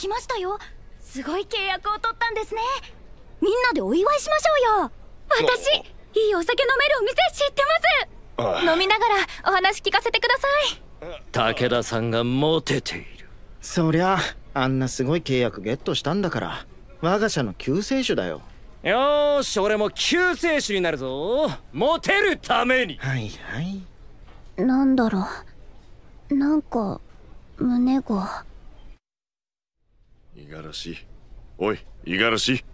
きましたよすごい契約を取ったんですねみんなでお祝いしましょうよ私いいお酒飲めるお店知ってます飲みながらお話聞かせてください武田さんがモテているそりゃあんなすごい契約ゲットしたんだから我が社の救世主だよよし俺も救世主になるぞモテるためにはいはいなんだろうなんか胸が五十嵐おい五十嵐